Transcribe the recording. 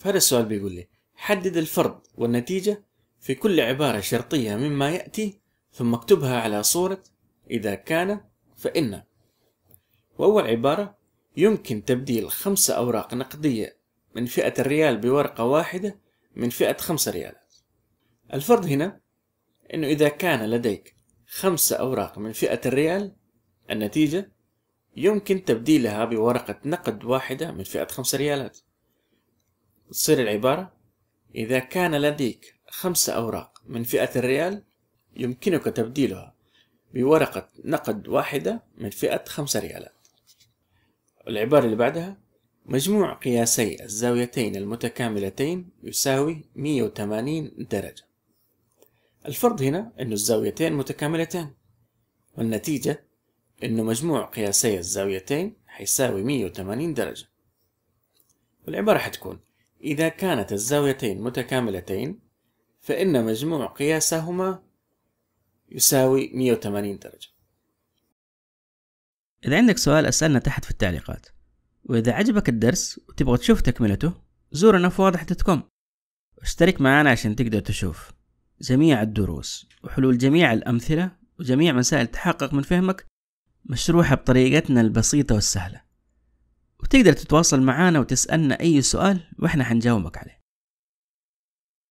فهذا السؤال بيقول لي حدد الفرض والنتيجة في كل عبارة شرطية مما يأتي ثم اكتبها على صورة إذا كان فإن وأول عبارة يمكن تبديل خمسة أوراق نقدية من فئة الريال بورقة واحدة من فئة خمسة ريالات الفرض هنا أنه إذا كان لديك خمسة أوراق من فئة الريال النتيجة يمكن تبديلها بورقة نقد واحدة من فئة خمسة ريالات تصير العبارة إذا كان لديك خمسة أوراق من فئة الريال يمكنك تبديلها بورقة نقد واحدة من فئة خمسة ريالات العبارة اللي بعدها مجموع قياسي الزاويتين المتكاملتين يساوي 180 درجة الفرض هنا أن الزاويتين متكاملتين والنتيجة أن مجموع قياسي الزاويتين حيساوي 180 درجة والعبارة حتكون إذا كانت الزاويتين متكاملتين فإن مجموع قياسهما يساوي 180 درجة إذا عندك سؤال أسألنا تحت في التعليقات وإذا عجبك الدرس وتبغى تشوف تكملته زورنا في واضح دوت كوم واشترك معنا عشان تقدر تشوف جميع الدروس وحلول جميع الأمثلة وجميع مسائل تحقق من فهمك مشروحة بطريقتنا البسيطة والسهلة تقدر تتواصل معنا وتسألنا أي سؤال وإحنا حنجاوبك عليه